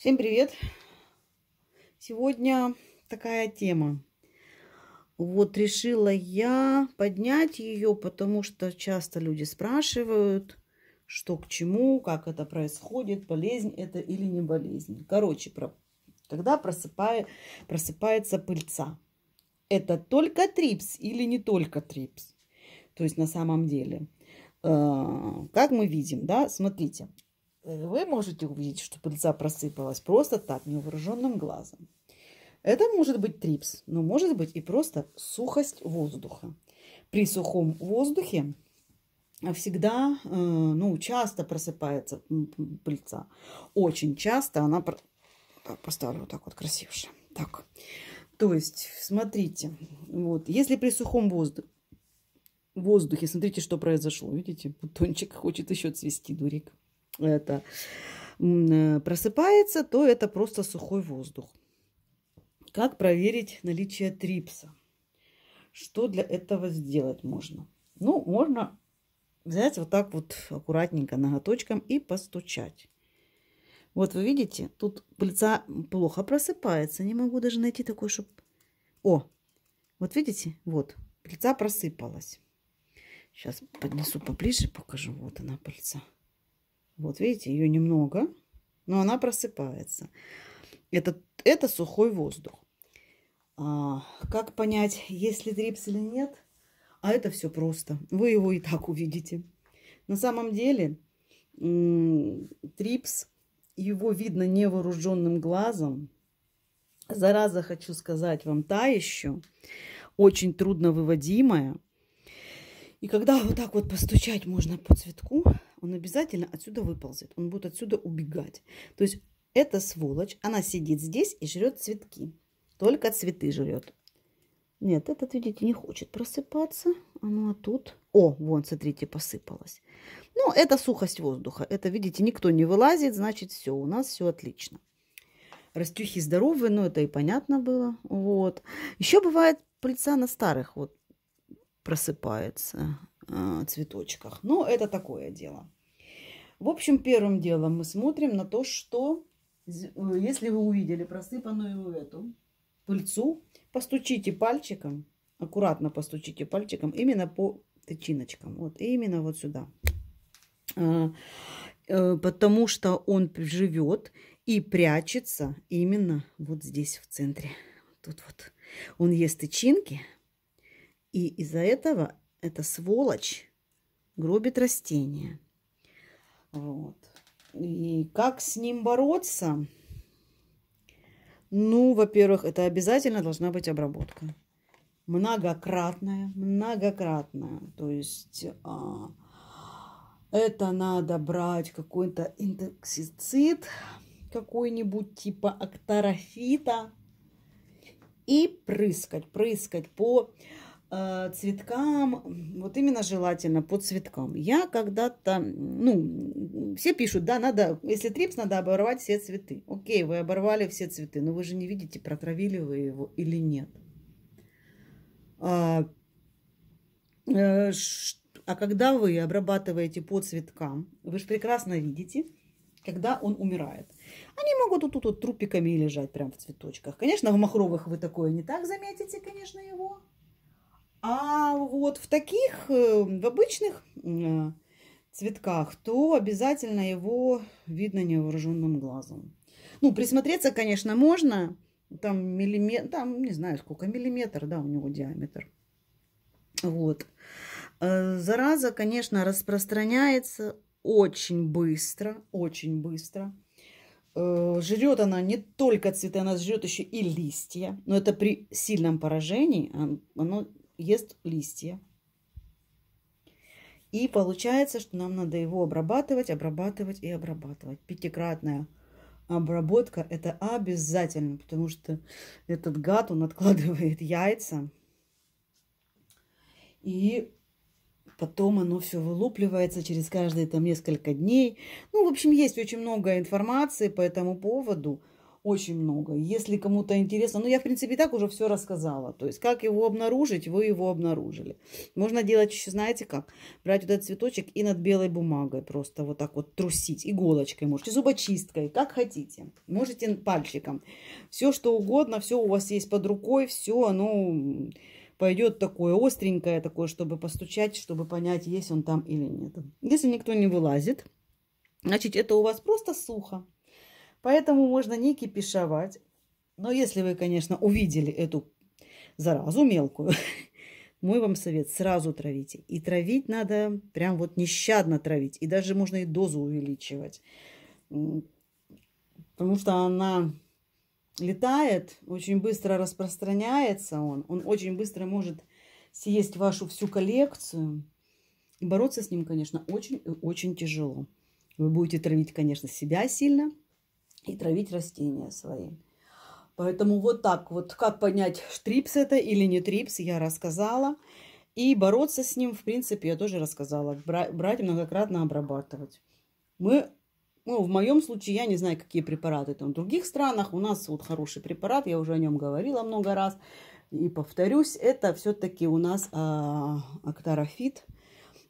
Всем привет! Сегодня такая тема. Вот решила я поднять ее, потому что часто люди спрашивают, что к чему, как это происходит, болезнь это или не болезнь. Короче, про... когда просыпая... просыпается пыльца, это только трипс или не только трипс? То есть на самом деле, -э как мы видим, да, смотрите, Э, вы можете увидеть, что пыльца просыпалась просто так, невооруженным глазом. Это может быть трипс, но может быть и просто сухость воздуха. При сухом воздухе всегда, э, ну, часто просыпается пыльца. Очень часто она... поставлю э, вот так вот красивше. Так. То есть, смотрите, вот, если при сухом воздухе, воздухе, смотрите, что произошло. Видите, бутончик хочет еще цвести, дурик это э, просыпается, то это просто сухой воздух. Как проверить наличие трипса? Что для этого сделать можно? Ну, можно взять вот так вот аккуратненько ноготочком и постучать. Вот вы видите, тут пыльца плохо просыпается. Не могу даже найти такой, чтобы... О, вот видите, вот, пыльца просыпалась. Сейчас поднесу поближе, покажу. Вот она пыльца. Вот видите, ее немного, но она просыпается. Это, это сухой воздух. А, как понять, есть ли трипс или нет? А это все просто. Вы его и так увидите. На самом деле трипс, его видно невооруженным глазом. Зараза, хочу сказать вам, та еще, очень трудно выводимая. И когда вот так вот постучать можно по цветку, он обязательно отсюда выползет. Он будет отсюда убегать. То есть эта сволочь, она сидит здесь и жрет цветки. Только цветы жрет. Нет, этот, видите, не хочет просыпаться. А ну а тут... О, вон, смотрите, посыпалось. Ну, это сухость воздуха. Это, видите, никто не вылазит, значит, все, у нас все отлично. Растюхи здоровые, ну, это и понятно было. Вот. Еще бывает пыльца на старых. Вот просыпается э, цветочках. Но это такое дело. В общем, первым делом мы смотрим на то, что э, если вы увидели просыпанную эту пыльцу, постучите пальчиком, аккуратно постучите пальчиком именно по тычиночкам. Вот, и именно вот сюда. А, э, потому что он живет и прячется именно вот здесь в центре. Тут вот он ест тычинки, и из-за этого эта сволочь гробит растения. Вот. И как с ним бороться? Ну, во-первых, это обязательно должна быть обработка. Многократная, многократная. То есть а, это надо брать какой-то интоксицид, какой-нибудь типа актарофита и прыскать, прыскать по Э, цветкам, вот именно желательно по цветкам. Я когда-то, ну, все пишут, да, надо, если трипс, надо оборвать все цветы. Окей, вы оборвали все цветы, но вы же не видите, протравили вы его или нет. А, э, а когда вы обрабатываете по цветкам, вы же прекрасно видите, когда он умирает. Они могут вот тут вот трупиками лежать прям в цветочках. Конечно, в махровых вы такое не так заметите, конечно, его а вот в таких, эм, в обычных цветках, то обязательно его видно невооруженным глазом. Ну, присмотреться, конечно, можно. Там миллиметр, там не знаю сколько, миллиметр, да, у него диаметр. Вот. Э, зараза, конечно, распространяется очень быстро, очень быстро. Э, жрет она не только цветы, она жрет еще и листья. Но это при сильном поражении оно ест листья. И получается, что нам надо его обрабатывать, обрабатывать и обрабатывать. Пятикратная обработка – это обязательно, потому что этот гад, он откладывает яйца. И потом оно все вылупливается через каждые там несколько дней. Ну, в общем, есть очень много информации по этому поводу очень много. Если кому-то интересно, ну я в принципе и так уже все рассказала. То есть как его обнаружить, вы его обнаружили. Можно делать еще, знаете как, брать вот этот цветочек и над белой бумагой просто вот так вот трусить, иголочкой можете, зубочисткой, как хотите. Можете пальчиком. Все что угодно, все у вас есть под рукой, все оно пойдет такое остренькое, такое, чтобы постучать, чтобы понять, есть он там или нет. Если никто не вылазит, значит это у вас просто сухо. Поэтому можно не кипишовать. Но если вы, конечно, увидели эту заразу мелкую, мой вам совет, сразу травите. И травить надо прям вот нещадно травить. И даже можно и дозу увеличивать. Потому что она летает, очень быстро распространяется он. Он очень быстро может съесть вашу всю коллекцию. И бороться с ним, конечно, очень очень тяжело. Вы будете травить, конечно, себя сильно – и травить растения свои. Поэтому вот так вот, как понять, трипс это или не трипс, я рассказала. И бороться с ним, в принципе, я тоже рассказала. Брать многократно обрабатывать. Мы, ну, в моем случае, я не знаю, какие препараты там в других странах. У нас вот хороший препарат, я уже о нем говорила много раз. И повторюсь, это все-таки у нас а, актарофит.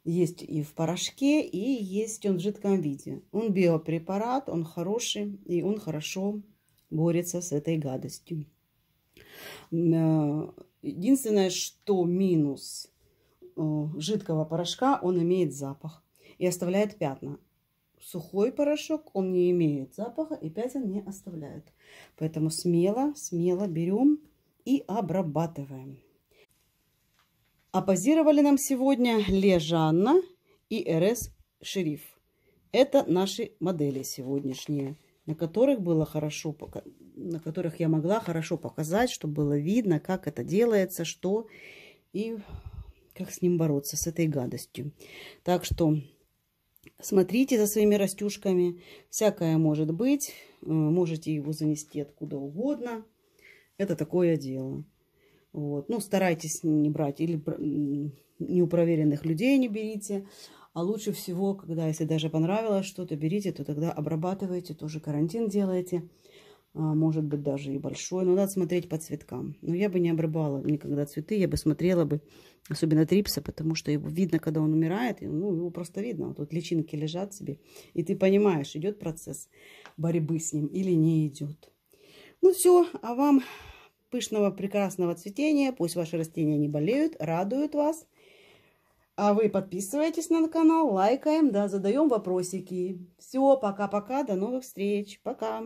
Есть и в порошке, и есть он в жидком виде. Он биопрепарат, он хороший, и он хорошо борется с этой гадостью. Э, единственное, что минус э, жидкого порошка, он имеет запах и оставляет пятна. Сухой порошок, он не имеет запаха и пятен не оставляет. Поэтому смело, смело берем и обрабатываем. А позировали нам сегодня Ле жанна и РС Шериф. Это наши модели сегодняшние, на которых было хорошо, на которых я могла хорошо показать, чтобы было видно, как это делается, что и как с ним бороться, с этой гадостью. Так что смотрите за своими растюшками. Всякое может быть. Э, можете его занести откуда угодно. Это такое дело. Вот. Ну, старайтесь не брать или неупроверенных людей не берите. А лучше всего, когда, если даже понравилось что-то, берите, то тогда обрабатывайте, тоже карантин делаете. А, может быть, даже и большой. Но надо смотреть по цветкам. Но я бы не обрабала никогда цветы, я бы смотрела бы, особенно трипса, потому что его видно, когда он умирает, ну, его просто видно. Вот тут личинки лежат себе, и ты понимаешь, идет процесс борьбы с ним или не идет. Ну все, а вам пышного прекрасного цветения. Пусть ваши растения не болеют, радуют вас. А вы подписывайтесь на канал, лайкаем, да, задаем вопросики. Все, пока-пока, до новых встреч, пока!